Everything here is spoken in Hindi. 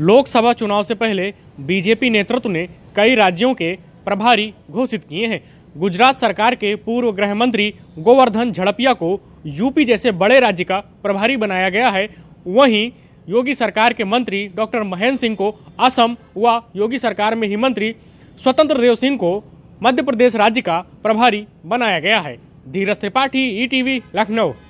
लोकसभा चुनाव से पहले बीजेपी नेतृत्व ने कई राज्यों के प्रभारी घोषित किए हैं गुजरात सरकार के पूर्व गृह मंत्री गोवर्धन झड़पिया को यूपी जैसे बड़े राज्य का प्रभारी बनाया गया है वहीं योगी सरकार के मंत्री डॉक्टर महेंद्र सिंह को असम व योगी सरकार में ही मंत्री स्वतंत्र देव सिंह को मध्य प्रदेश राज्य का प्रभारी बनाया गया है धीरज त्रिपाठी ई e लखनऊ